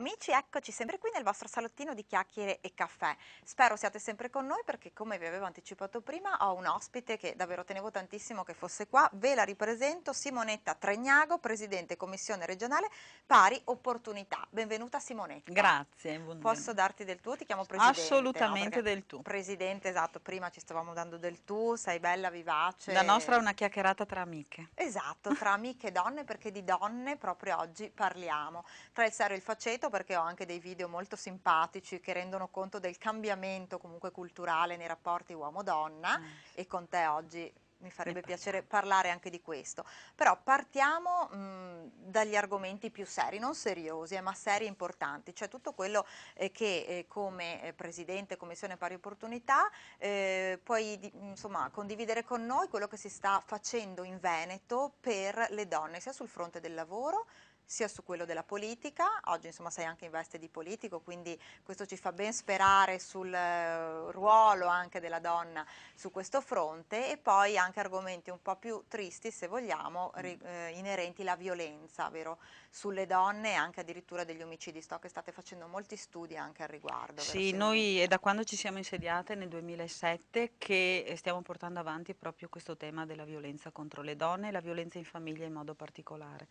Amici, eccoci sempre qui nel vostro salottino di chiacchiere e caffè. Spero siate sempre con noi perché come vi avevo anticipato prima ho un ospite che davvero tenevo tantissimo che fosse qua. Ve la ripresento, Simonetta Tregnago, Presidente Commissione Regionale Pari Opportunità. Benvenuta Simonetta. Grazie. Buongiorno. Posso darti del tuo? Ti chiamo Presidente. Assolutamente no? del tuo. Presidente, esatto, prima ci stavamo dando del tuo, sei bella, vivace. La nostra è una chiacchierata tra amiche. Esatto, tra amiche e donne perché di donne proprio oggi parliamo. Tra il serio e il faceto perché ho anche dei video molto simpatici che rendono conto del cambiamento comunque culturale nei rapporti uomo-donna mm. e con te oggi mi farebbe piacere parlare anche di questo. Però partiamo mh, mm, dagli argomenti più seri, non seriosi, eh, ma seri e importanti, cioè tutto quello eh, che eh, come eh, Presidente Commissione Pari Opportunità eh, puoi di, insomma, condividere con noi quello che si sta facendo in Veneto per le donne, sia sul fronte del lavoro sia su quello della politica, oggi insomma sei anche in veste di politico, quindi questo ci fa ben sperare sul eh, ruolo anche della donna su questo fronte e poi anche argomenti un po' più tristi se vogliamo, mm. eh, inerenti alla violenza, vero? Sulle donne e anche addirittura degli omicidi, sto che state facendo molti studi anche al riguardo. Sì, noi è da quando ci siamo insediate nel 2007 che eh, stiamo portando avanti proprio questo tema della violenza contro le donne e la violenza in famiglia in modo particolare.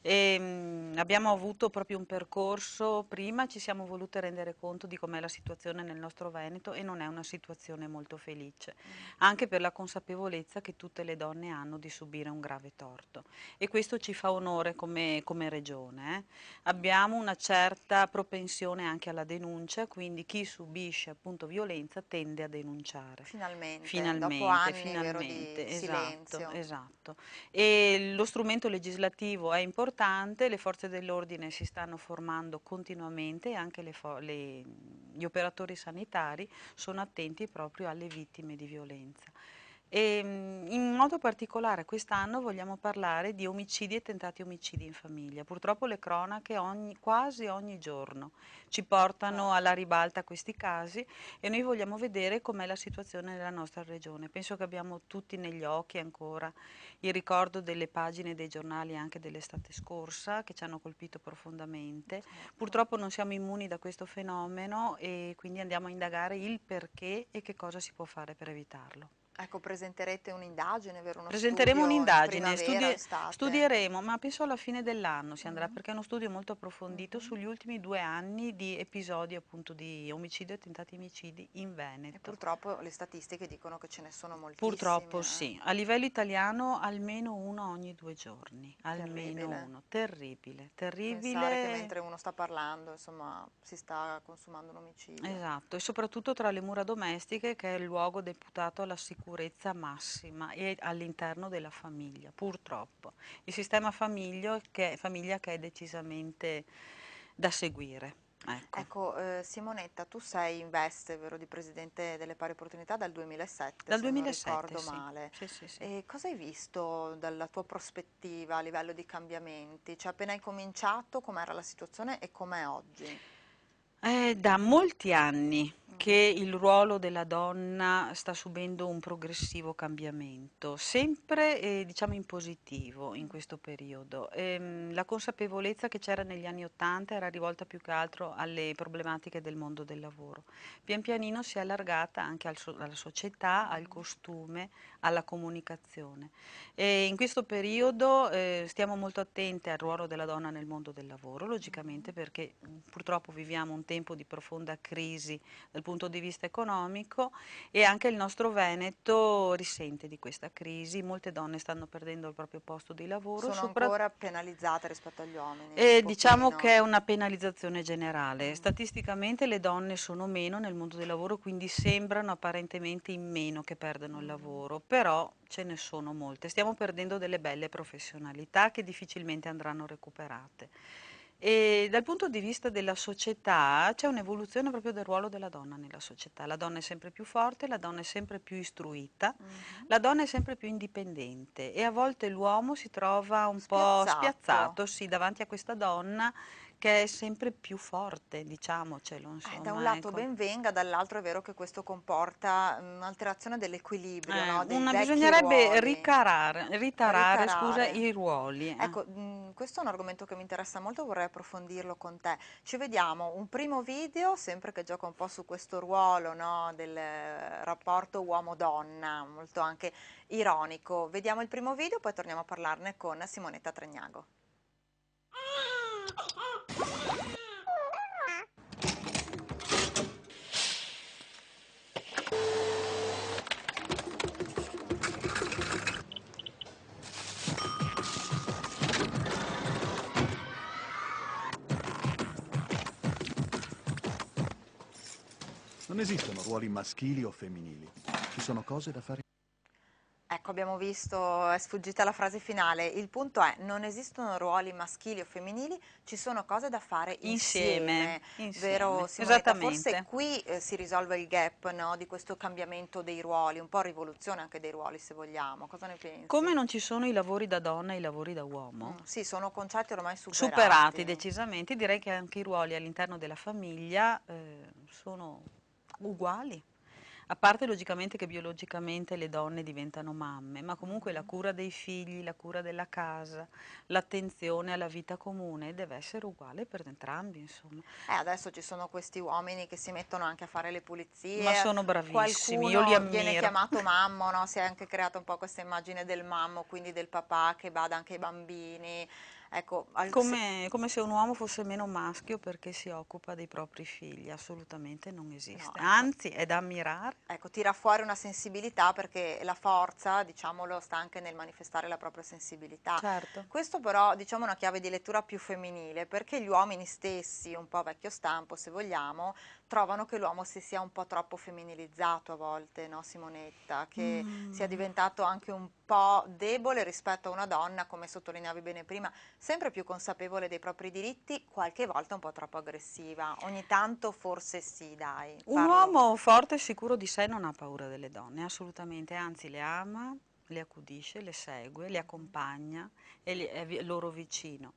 E, ehm, Ehm, abbiamo avuto proprio un percorso, prima ci siamo volute rendere conto di com'è la situazione nel nostro Veneto e non è una situazione molto felice, mm. anche per la consapevolezza che tutte le donne hanno di subire un grave torto e questo ci fa onore come, come regione. Eh. Abbiamo una certa propensione anche alla denuncia, quindi chi subisce appunto violenza tende a denunciare. Finalmente, finalmente dopo anni finalmente, esatto, esatto. E lo strumento legislativo è importante, le forze dell'ordine si stanno formando continuamente e anche le le, gli operatori sanitari sono attenti proprio alle vittime di violenza. E ehm, in modo particolare quest'anno vogliamo parlare di omicidi e tentati omicidi in famiglia. Purtroppo le cronache ogni, quasi ogni giorno ci portano certo. alla ribalta questi casi e noi vogliamo vedere com'è la situazione nella nostra regione. Penso che abbiamo tutti negli occhi ancora il ricordo delle pagine dei giornali anche dell'estate scorsa che ci hanno colpito profondamente. Certo. Purtroppo non siamo immuni da questo fenomeno e quindi andiamo a indagare il perché e che cosa si può fare per evitarlo. Ecco, presenterete un'indagine, vero? Uno Presenteremo un'indagine, studi studieremo, ma penso alla fine dell'anno si andrà, mm -hmm. perché è uno studio molto approfondito mm -hmm. sugli ultimi due anni di episodi appunto di omicidio e tentati omicidi in Veneto. E purtroppo le statistiche dicono che ce ne sono moltissime. Purtroppo eh? sì, a livello italiano almeno uno ogni due giorni, almeno terribile. uno, terribile, terribile. Pensare che mentre uno sta parlando, insomma, si sta consumando un omicidio. Esatto, e soprattutto tra le mura domestiche che è il luogo deputato alla sicurezza sicurezza massima e all'interno della famiglia, purtroppo. Il sistema famiglia che, famiglia che è decisamente da seguire. Ecco, ecco eh, Simonetta, tu sei in veste, vero, di Presidente delle Pari Opportunità dal 2007, dal 2007, non ricordo sì. male. Sì, sì, sì. E cosa hai visto dalla tua prospettiva a livello di cambiamenti? Cioè, appena hai cominciato, com'era la situazione e com'è oggi? È da molti anni che il ruolo della donna sta subendo un progressivo cambiamento, sempre eh, diciamo in positivo in questo periodo. Ehm, la consapevolezza che c'era negli anni Ottanta era rivolta più che altro alle problematiche del mondo del lavoro. Pian pianino si è allargata anche al so alla società, al costume, alla comunicazione. E in questo periodo eh, stiamo molto attenti al ruolo della donna nel mondo del lavoro, logicamente mm-hmm. perché mm, purtroppo viviamo un tempo di profonda crisi dal punto di vista economico e anche il nostro Veneto risente di questa crisi, molte donne stanno perdendo il proprio posto di lavoro. Sono ancora penalizzate rispetto agli uomini? Eh, diciamo che è una penalizzazione generale, mm. statisticamente le donne sono meno nel mondo del lavoro, quindi sembrano apparentemente in meno che perdono il mm-hmm. lavoro, però ce ne sono molte. Stiamo perdendo delle belle professionalità che difficilmente andranno recuperate. E dal punto di vista della società c'è un'evoluzione proprio del ruolo della donna nella società. La donna è sempre più forte, la donna è sempre più istruita, mm -hmm. la donna è sempre più indipendente e a volte l'uomo si trova un spiazzato. po' spiazzato sì, davanti a questa donna che è sempre più forte, diciamocelo. Cioè, eh, insomma, eh, da un lato ecco. ben venga, dall'altro è vero che questo comporta mhmm, un'alterazione dell'equilibrio. Eh, no? Dei bisognerebbe ricarare, ritarare, ritarare. Scusa, i ruoli. Eh. Ecco, mh, mhmm, questo è un argomento che mi interessa molto, vorrei approfondirlo con te. Ci vediamo un primo video, sempre che gioca un po' su questo ruolo no? del rapporto uomo-donna, molto anche ironico. Vediamo il primo video, poi torniamo a parlarne con Simonetta Tregnago. esistono ruoli maschili o femminili, ci sono cose da fare. Ecco, abbiamo visto, è sfuggita la frase finale. Il punto è, non esistono ruoli maschili o femminili, ci sono cose da fare insieme. Insieme, insieme. vero Simonetta? Forse qui eh, si risolve il gap no, di questo cambiamento dei ruoli, un po' rivoluzione anche dei ruoli se vogliamo. Cosa ne pensi? Come non ci sono i lavori da donna e i lavori da uomo? Mm, sì, sono concetti ormai superati. Superati decisamente, direi che anche i ruoli all'interno della famiglia eh, sono uguali. A parte logicamente che biologicamente le donne diventano mamme, ma comunque la cura dei figli, la cura della casa, l'attenzione alla vita comune deve essere uguale per entrambi, insomma. Eh, adesso ci sono questi uomini che si mettono anche a fare le pulizie. Ma sono bravissimi, Qualcuno io li ammiro. viene chiamato mammo, no? si è anche creata un po' questa immagine del mammo, quindi del papà che bada anche ai bambini. Ecco, al... come, come, se un uomo fosse meno maschio perché si occupa dei propri figli, assolutamente non esiste, no, ecco. anzi è da ammirare. Ecco, tira fuori una sensibilità perché la forza, diciamolo, sta anche nel manifestare la propria sensibilità. Certo. Questo però diciamo è una chiave di lettura più femminile perché gli uomini stessi, un po' vecchio stampo se vogliamo, trovano che l'uomo si sia un po' troppo femminilizzato a volte, no Simonetta? Che mm. sia diventato anche un po' po' debole rispetto a una donna, come sottolineavi bene prima, sempre più consapevole dei propri diritti, qualche volta un po' troppo aggressiva, ogni tanto forse sì, dai. Parlo. Un uomo forte e sicuro di sé non ha paura delle donne, assolutamente, anzi le ama, le accudisce, le segue, le accompagna e è loro vicino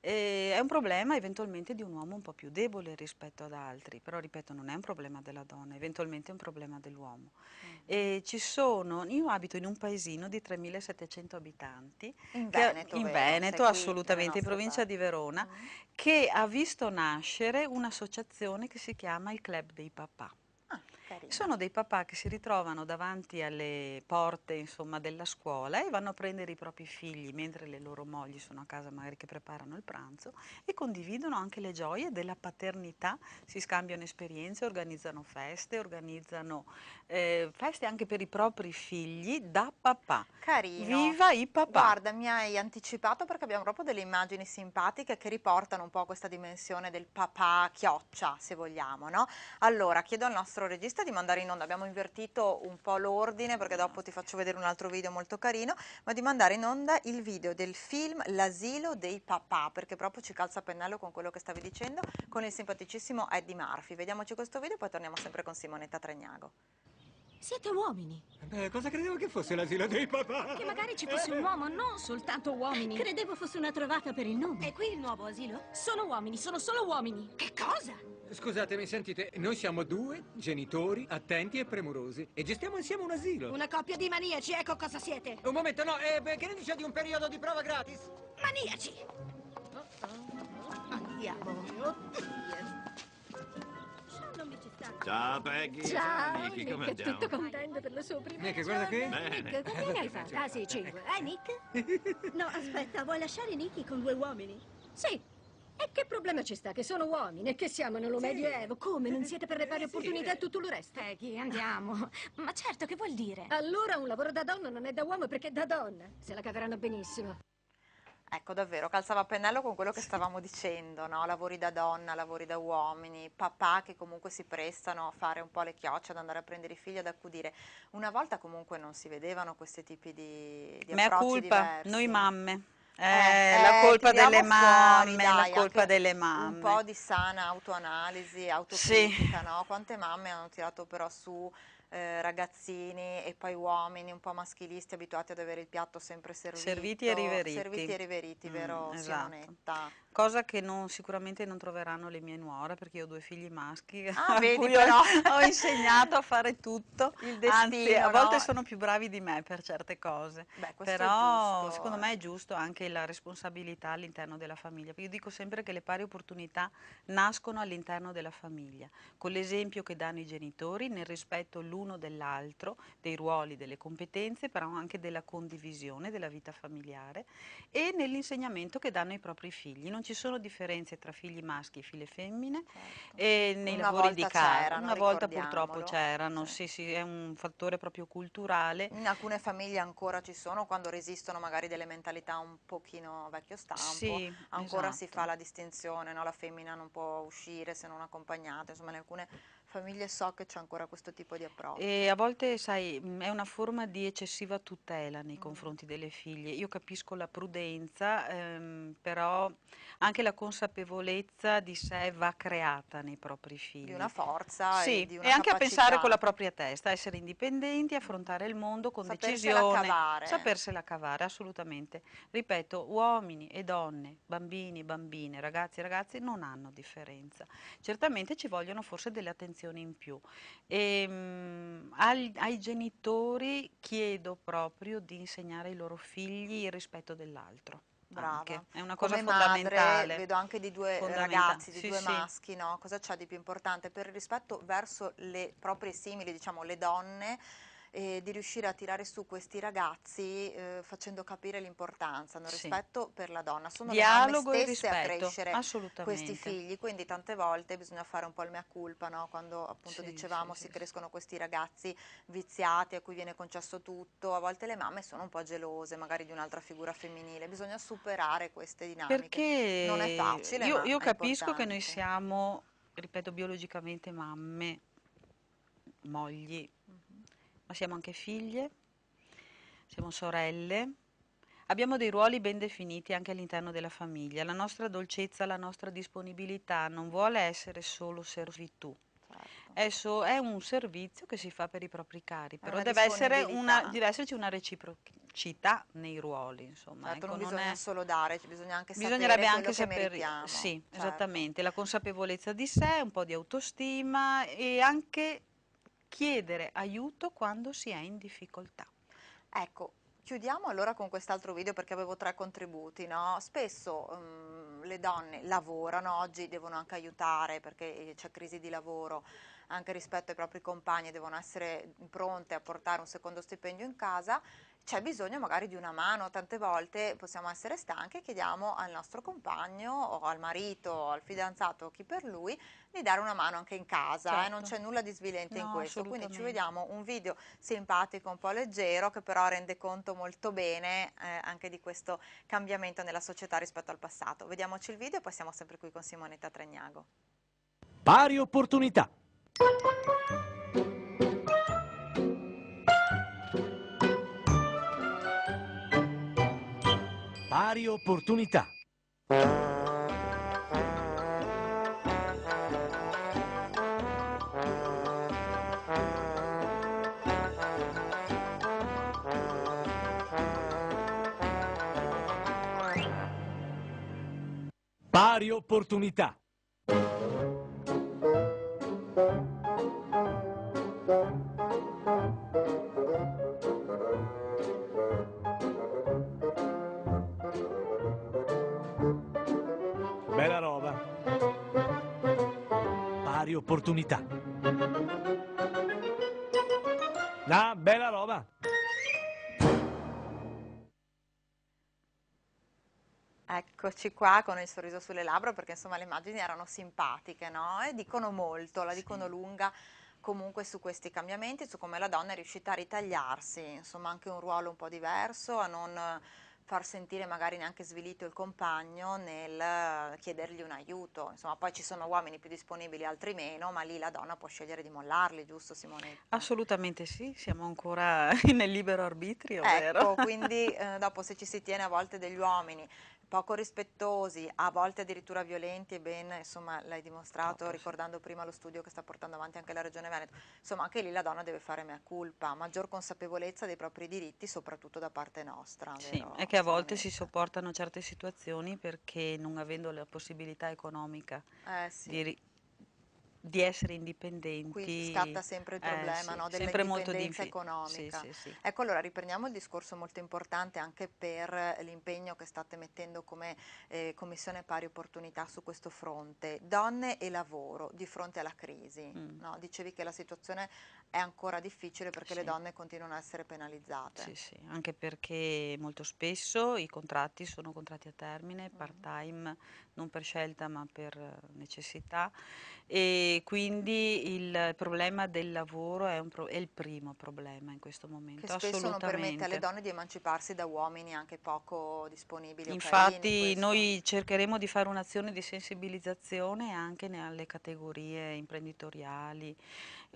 eh, è un problema eventualmente di un uomo un po' più debole rispetto ad altri, però ripeto non è un problema della donna, eventualmente è un problema dell'uomo. Mm. Eh, io abito in un paesino di 3.700 abitanti, in Veneto, in Veneto assolutamente, in provincia parte. di Verona, mm. che ha visto nascere un'associazione che si chiama il Club dei Papà. Ah carino. Sono dei papà che si ritrovano davanti alle porte insomma, della scuola e vanno a prendere i propri figli mentre le loro mogli sono a casa magari che preparano il pranzo e condividono anche le gioie della paternità, si scambiano esperienze, organizzano feste, organizzano eh, feste anche per i propri figli da papà. Carino. Viva i papà! Guarda, mi hai anticipato perché abbiamo proprio delle immagini simpatiche che riportano un po' questa dimensione del papà chioccia, se vogliamo, no? Allora, chiedo al nostro regista richiesta di mandare in onda, abbiamo invertito un po' l'ordine perché dopo ti faccio vedere un altro video molto carino, ma di mandare in onda il video del film L'asilo dei papà, perché proprio ci calza a pennello con quello che stavi dicendo, con il simpaticissimo Eddie Murphy. Vediamoci questo video e poi torniamo sempre con Simonetta Tregnago. Siete uomini. Beh, cosa credevo che fosse l'asilo dei papà? Che magari ci fosse un eh. uomo, non soltanto uomini. Credevo fosse una trovata per il nome. E qui il nuovo asilo? Sono uomini, sono solo uomini. Che cosa? Scusatemi, sentite, noi siamo due genitori attenti e premurosi e gestiamo insieme un asilo. Una coppia di maniaci, ecco cosa siete. Un momento, no, eh, che ne dice di un periodo di prova gratis? Maniaci! Andiamo. Oddio. Non mi ci Ciao Peggy. Ciao, Nick, come Nick, andiamo? tutto contento per la sua prima Nick, guarda qui. Nick, quanti ne hai fatto? Ah sì, cinque. Eh, Nick? no, aspetta, vuoi lasciare Nicky con due uomini? Sì. E che problema ci sta? Che sono uomini e che siamo nello sì. Medioevo? Come? Non siete per le pari opportunità e sì. tutto il resto? Peggy, eh, andiamo. Ma certo, che vuol dire? Allora un lavoro da donna non è da uomo perché è da donna. Se la caveranno benissimo. Ecco, davvero, calzava a pennello con quello che stavamo dicendo, no? Lavori da donna, lavori da uomini, papà che comunque si prestano a fare un po' le chiocce, ad andare a prendere i figli, ad accudire. Una volta comunque non si vedevano questi tipi di, di Mea approcci colpa, diversi. noi mamme. Eh, eh, la eh, colpa delle mamme, fuori, dai, la colpa delle mamme. Un po' di sana autoanalisi, autocritica, sì. no? Quante mamme hanno tirato però su eh, ragazzini e poi uomini un po' maschilisti abituati ad avere il piatto sempre servito. Serviti e riveriti. Serviti e riveriti, mm, vero esatto. Simonetta? Cosa che non, sicuramente non troveranno le mie nuore perché io ho due figli maschi ah, vedi, però. ho insegnato a fare tutto. Il destino, Anzi, a volte sono più bravi di me per certe cose. Beh, però secondo me è giusto anche la responsabilità all'interno della famiglia. Io dico sempre che le pari opportunità nascono all'interno della famiglia, con l'esempio che danno i genitori, nel rispetto l'uno dell'uno dell'altro, dei ruoli, delle competenze, però anche della condivisione della vita familiare e nell'insegnamento che danno ai propri figli. Non ci sono differenze tra figli maschi e figlie femmine certo. e nei Una lavori di casa. Una volta purtroppo c'erano, sì. sì, sì, è un fattore proprio culturale. In alcune famiglie ancora ci sono quando resistono magari delle mentalità un pochino vecchio stampo, sì, ancora esatto. si fa la distinzione, no? la femmina non può uscire se non accompagnata, insomma in alcune famiglie so che c'è ancora questo tipo di approccio. E a volte, sai, mm, è una forma di eccessiva tutela nei mm. confronti delle figlie. Io capisco la prudenza, ehm, però anche la consapevolezza di sé va creata nei propri figli. Di una forza sì, e di una e anche capacità. a pensare con la propria testa, essere indipendenti, mm. affrontare il mondo con sapersela decisione. Cavare. Sapersela cavare, assolutamente. Ripeto, uomini e donne, bambini e bambine, ragazzi e ragazze non hanno differenza. Certamente ci vogliono forse delle attenzioni attenzione in più. E, mh, ai, ai genitori chiedo proprio di insegnare ai loro figli il rispetto dell'altro. Brava. È una cosa Come fondamentale. Madre, vedo anche di due ragazzi, di sì, due sì. maschi, no? Cosa c'è di più importante? Per il rispetto verso le proprie simili, diciamo le donne, e di riuscire a tirare su questi ragazzi eh, facendo capire l'importanza del sì. rispetto per la donna. Sono Dialogo le donne stesse a crescere questi figli, quindi tante volte bisogna fare un po' il mea culpa, no? quando appunto sì, dicevamo sì, si crescono questi ragazzi viziati a cui viene concesso tutto, a volte le mamme sono un po' gelose magari di un'altra figura femminile, bisogna superare queste dinamiche. Perché non è facile. Io, io capisco importante. che noi siamo, ripeto, biologicamente mamme, mogli, mm ma siamo anche figlie, siamo sorelle, abbiamo dei ruoli ben definiti anche all'interno della famiglia, la nostra dolcezza, la nostra disponibilità non vuole essere solo servitù. Certo. È, un servizio che si fa per i propri cari, però deve, essere una, deve, esserci una reciprocità nei ruoli. Insomma, certo, ecco, non bisogna non è... solo dare, bisogna anche bisognerebbe sapere anche sapere, Sì, certo. esattamente, la consapevolezza di sé, un po' di autostima e anche chiedere aiuto quando si è in difficoltà. Ecco, chiudiamo allora con quest'altro video perché avevo tre contributi, no? Spesso um, le donne lavorano, oggi devono anche aiutare perché eh, c'è crisi di lavoro, anche rispetto ai propri compagni devono essere pronte a portare un secondo stipendio in casa, c'è bisogno magari di una mano, tante volte possiamo essere stanche e chiediamo al nostro compagno o al marito o al fidanzato o chi per lui di dare una mano anche in casa, certo. eh? non certo. c'è nulla di svilente no, in questo, quindi ci vediamo un video simpatico, un po' leggero che però rende conto molto bene eh, anche di questo cambiamento nella società rispetto al passato. Vediamoci il video e poi siamo sempre qui con Simonetta Tregnago. Pari opportunità. Pari opportunità. Pari opportunità. eccoci qua con il sorriso sulle labbra perché insomma le immagini erano simpatiche no? e dicono molto, la dicono sì. lunga comunque su questi cambiamenti, su come la donna è riuscita a ritagliarsi, insomma anche un ruolo un po' diverso, a non far sentire magari neanche svilito il compagno nel chiedergli un aiuto. Insomma, poi ci sono uomini più disponibili, altri meno, ma lì la donna può scegliere di mollarli, giusto Simone? Assolutamente sì, siamo ancora nel libero arbitrio, ecco, vero? quindi eh, dopo se ci si tiene a volte degli uomini poco rispettosi, a volte addirittura violenti e ben, insomma, l'hai dimostrato certo, ricordando prima lo studio che sta portando avanti anche la Regione Veneto. Insomma, anche lì la donna deve fare mea culpa, maggior consapevolezza dei propri diritti, soprattutto da parte nostra. Sì, vero? è che a volte si sopportano certe situazioni perché non avendo la possibilità economica eh, sì. di di essere indipendenti. Qui scatta sempre il eh, problema eh, no, dell'indipendenza economica. Ecco allora riprendiamo il discorso molto importante anche per eh, l'impegno che state mettendo come eh, Commissione Pari Opportunità su questo fronte. Donne e lavoro di fronte alla crisi. Mm. No? Dicevi che la situazione è ancora difficile perché sì. le donne continuano a essere penalizzate. Sì, sì, anche perché molto spesso i contratti sono contratti a termine, mm. part time, non per scelta ma per necessità e quindi il problema del lavoro è, pro è, il primo problema in questo momento. Che spesso non permette alle donne di emanciparsi da uomini anche poco disponibili. Infatti in noi cercheremo di fare un'azione di sensibilizzazione anche nelle categorie imprenditoriali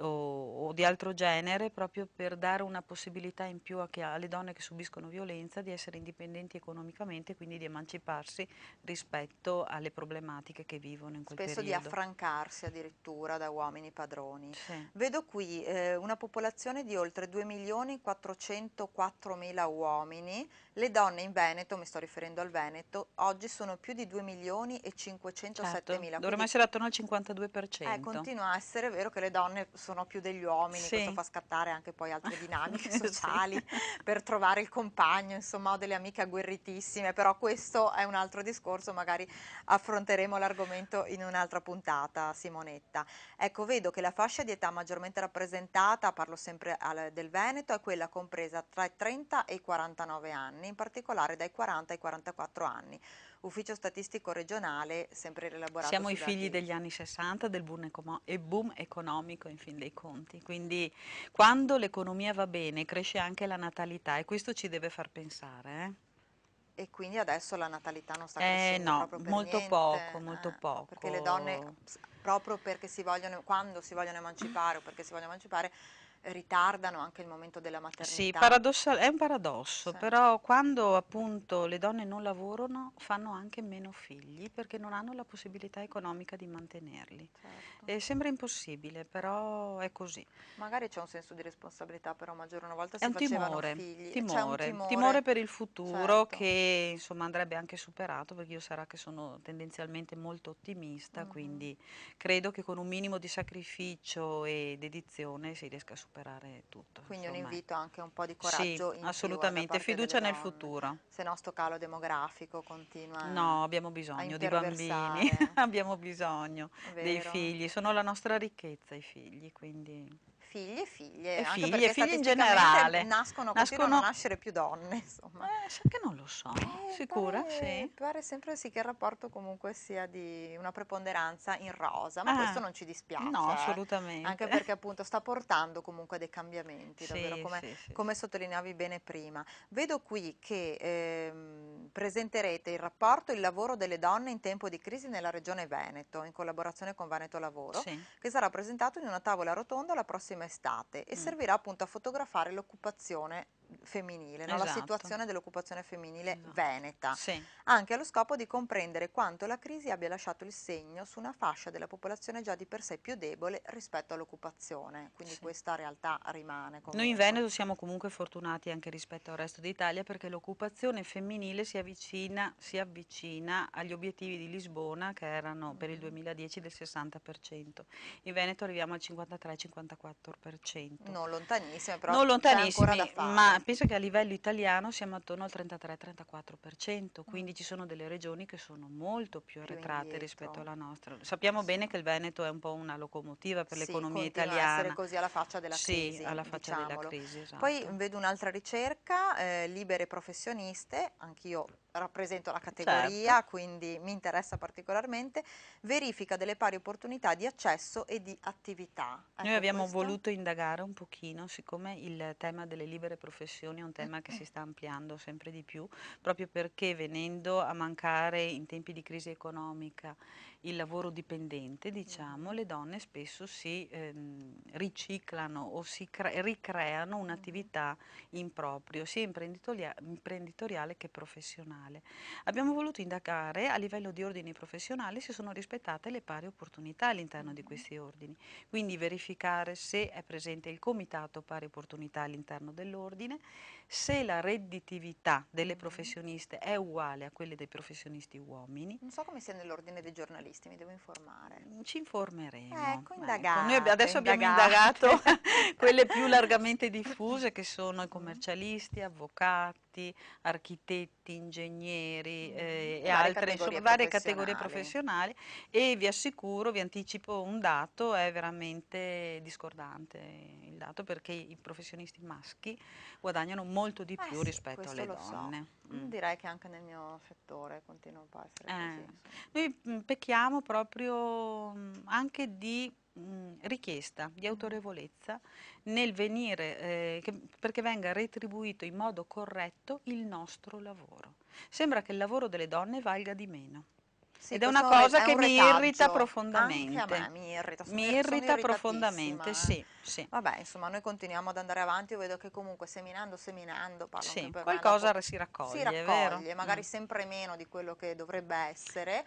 o, o, di altro genere proprio per dare una possibilità in più che, alle donne che subiscono violenza di essere indipendenti economicamente e quindi di emanciparsi rispetto alle problematiche che vivono in quel Spesso periodo. Spesso di affrancarsi addirittura da uomini padroni. Sì. Vedo qui eh, una popolazione di oltre 2 milioni 404 mila uomini, le donne in Veneto, mi sto riferendo al Veneto, oggi sono più di 2 milioni e 507 certo, mila. Dovremmo essere attorno al 52%. Eh, continua a essere vero che le donne sono più degli uomini, sì. questo fa scattare anche poi altre dinamiche sociali sì. per trovare il compagno, insomma ho delle amiche agguerritissime, però questo è un altro discorso, magari affronteremo l'argomento in un'altra puntata, Simonetta. Ecco, vedo che la fascia di età maggiormente rappresentata, parlo sempre al, del Veneto, è quella compresa tra i 30 e i 49 anni, in particolare dai 40 ai 44 anni ufficio statistico regionale, sempre rielaborato. Siamo i figli degli anni 60 del boom, e boom economico in fin dei conti, quindi quando l'economia va bene cresce anche la natalità e questo ci deve far pensare. Eh? E quindi adesso la natalità non sta eh, crescendo eh, no, proprio per molto niente, poco, molto eh, poco. Perché le donne, proprio perché si vogliono, quando si vogliono emancipare o perché si vogliono emancipare, ritardano anche il momento della maternità. Sì, è un paradosso, sì. però quando appunto le donne non lavorano fanno anche meno figli perché non hanno la possibilità economica di mantenerli. Certo. sembra impossibile, però è così. Magari c'è un senso di responsabilità però maggiore una volta si è un timore, figli. Timore, un timore. timore per il futuro certo. che insomma andrebbe anche superato perché io sarà che sono tendenzialmente molto ottimista, mm -hmm. quindi credo che con un minimo di sacrificio e dedizione si riesca a superare superare tutto. Quindi insomma. un invito anche un po' di coraggio. Sì, assolutamente, fiducia nel futuro. Se no sto calo demografico continua. No, abbiamo bisogno di bambini, abbiamo bisogno Vero. dei figli, sono la nostra ricchezza i figli, quindi figli e figlie, e anche figli, e figli in generale. Nascono, nascono... a nascere più donne, insomma. Eh, che non lo so, eh, sicura? Pare, sì. Pare sempre sì che il rapporto comunque sia di una preponderanza in rosa, ma ah, questo non ci dispiace. No, eh. assolutamente. Anche perché appunto sta portando comunque a dei cambiamenti, davvero sì, come, sì, come sottolineavi bene prima. Vedo qui che... Ehm, presenterete il rapporto Il lavoro delle donne in tempo di crisi nella regione Veneto, in collaborazione con Veneto Lavoro, sì. che sarà presentato in una tavola rotonda la prossima estate e mm. servirà appunto a fotografare l'occupazione femminile, esatto. no? la esatto. situazione dell'occupazione femminile no. veneta, sì. anche allo scopo di comprendere quanto la crisi abbia lasciato il segno su una fascia della popolazione già di per sé più debole rispetto all'occupazione, quindi sì. questa realtà rimane. Comunque. Noi in Veneto siamo comunque fortunati anche rispetto al resto d'Italia perché l'occupazione femminile si avvicina, si avvicina, agli obiettivi di Lisbona che erano per il 2010 mm-hmm. del 60%, in Veneto arriviamo al 53-54%. Non lontanissime, però non lontanissimi, ma penso che a livello italiano siamo attorno al 33-34%, mm. quindi mm. ci sono delle regioni che sono molto più arretrate più rispetto alla nostra. Sappiamo sì. bene che il Veneto è un po' una locomotiva per sì, l'economia italiana. essere così alla faccia della sì, crisi. alla faccia diciamolo. della crisi, esatto. Poi vedo un'altra ricerca, eh, libere professioniste, anch'io rappresento la categoria, certo. quindi mi interessa particolarmente, verifica delle pari opportunità di accesso e di attività. Ecco Noi abbiamo questo. voluto indagare un pochino, siccome il tema delle libere professioni è un tema che si sta ampliando sempre di più, proprio perché venendo a mancare in tempi di crisi economica il lavoro dipendente, diciamo, le donne spesso si ehm, riciclano o si ricreano un'attività in proprio, sia imprenditoria imprenditoriale che professionale. Abbiamo voluto indagare a livello di ordini professionali se sono rispettate le pari opportunità all'interno di questi ordini, quindi verificare se è presente il comitato pari opportunità all'interno dell'ordine, se la redditività delle professioniste è uguale a quelle dei professionisti uomini. Non so come sia nell'ordine dei giornalisti giornalisti, mi devo informare. Ci informeremo. Ecco, indagate. Ecco. Noi adesso abbiamo indagato quelle più largamente diffuse che sono i commercialisti, avvocati, insegnanti, architetti, ingegneri eh, e, altre categorie varie categorie professionali e vi assicuro, vi anticipo un dato, è veramente discordante il dato perché i professionisti maschi guadagnano molto di eh più eh sì, rispetto alle donne. So. Mm. Direi che anche nel mio settore continua un po' a essere eh. così. Noi pecchiamo proprio anche di Mm, richiesta di autorevolezza nel venire, eh, che, perché venga retribuito in modo corretto il nostro lavoro. Sembra che il lavoro delle donne valga di meno. Sì, Ed è una cosa è che un mi irrita profondamente. Anche a me mi irrita. Sono, mi irrita profondamente, sì, sì, Vabbè, insomma, noi continuiamo ad andare avanti. Io vedo che comunque seminando, seminando, parlo sì, qualcosa me, si raccoglie, Si raccoglie, magari mm. sempre meno di quello che dovrebbe essere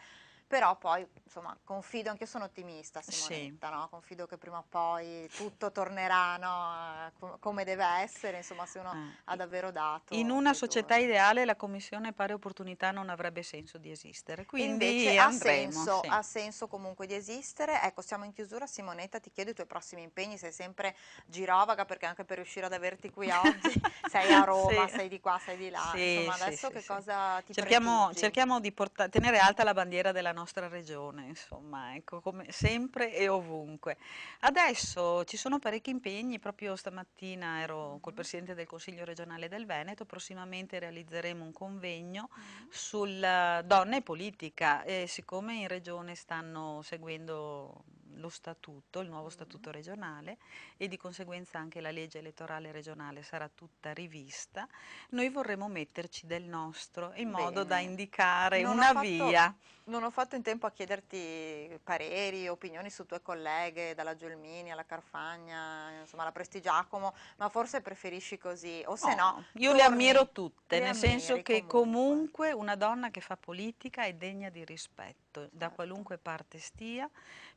però poi insomma confido, anche io sono ottimista Simonetta, sì. no? confido che prima o poi tutto tornerà no? Com come deve essere, insomma se uno eh. ha davvero dato. In una società due. ideale la commissione pari opportunità non avrebbe senso di esistere, quindi Invece andremo, ha, senso, sì. ha senso comunque di esistere, ecco siamo in chiusura Simonetta ti chiedo i tuoi prossimi impegni, sei sempre girovaga perché anche per riuscire ad averti qui oggi sei a Roma, sì. sei di qua, sei di là, insomma adesso che cosa ti cerchiamo, cerchiamo di tenere alta la bandiera della nostra regione, insomma, ecco, come sempre e ovunque. Adesso ci sono parecchi impegni, proprio stamattina ero col mm-hmm. Presidente del Consiglio regionale del Veneto, prossimamente realizzeremo un convegno mm-hmm. sulla eh, donna e politica, e siccome in regione stanno seguendo lo statuto, il nuovo mm-hmm. statuto regionale e di conseguenza anche la legge elettorale regionale sarà tutta rivista, noi vorremmo metterci del nostro in Bene. modo da indicare non una fatto, via. Non ho fatto in tempo a chiederti pareri, opinioni su tue colleghe, dalla Gelmini alla Carfagna, insomma alla Giacomo, ma forse preferisci così, o se no... no io le ammiro tutte, le nel ammiri, senso che comunque. comunque una donna che fa politica è degna di rispetto esatto, esatto, da certo. qualunque parte stia,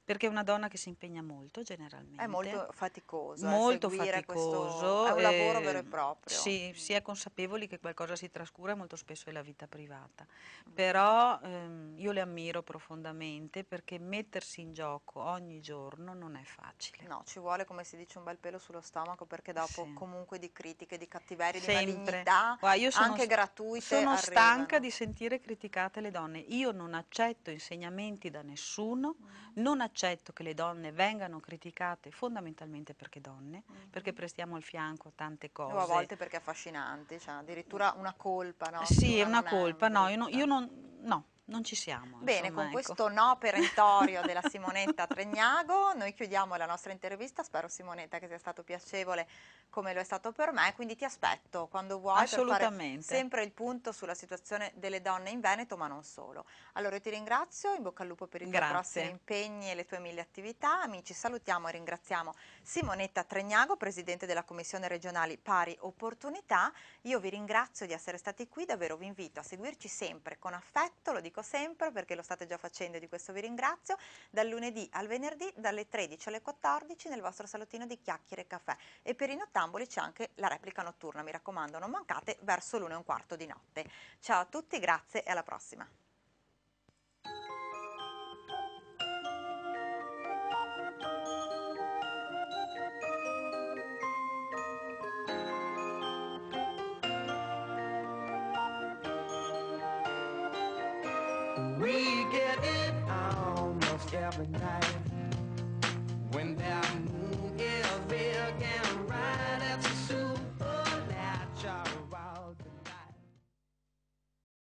perché è una donna che si impegna molto generalmente. È molto faticoso. Molto faticoso. è un lavoro eh, vero e ehm, proprio. Sì, mm. si è consapevoli che qualcosa si trascura molto spesso è la vita privata, mm. però ehm, io le ammiro profondamente perché mettersi in gioco ogni giorno non è facile. No, ci vuole come si dice un bel pelo sullo stomaco perché dopo sì. comunque di critiche, di cattiverie, Sempre. di malignità, Guarda, anche gratuite. Sono arrivano. stanca di sentire criticate le donne, io non accetto in insegnamenti da nessuno, non accetto che le donne vengano criticate fondamentalmente perché donne, mm-hmm. perché prestiamo al fianco tante cose. O a volte perché affascinanti, cioè addirittura una colpa, no? Sì, è una, colpa, no, io, no, io non, no, non ci siamo. Bene, insomma, con ecco. questo no perentorio della Simonetta Tregnago, noi chiudiamo la nostra intervista, spero Simonetta che sia stato piacevole come lo è stato per me, quindi ti aspetto quando vuoi Assolutamente. sempre il punto sulla situazione delle donne in Veneto, ma non solo. Allora io ti ringrazio, in bocca al lupo per i tuoi prossimi impegni e le tue mille attività, amici salutiamo e ringraziamo Simonetta Tregnago, Presidente della Commissione regionale pari opportunità, io vi ringrazio di essere stati qui, davvero vi invito a seguirci sempre con affetto, lo dico dico sempre perché lo state già facendo e di questo vi ringrazio, dal lunedì al venerdì dalle 13 alle 14 nel vostro salottino di chiacchiere e caffè e per i nottamboli c'è anche la replica notturna, mi raccomando non mancate verso l'1 e un quarto di notte. Ciao a tutti, grazie e alla prossima!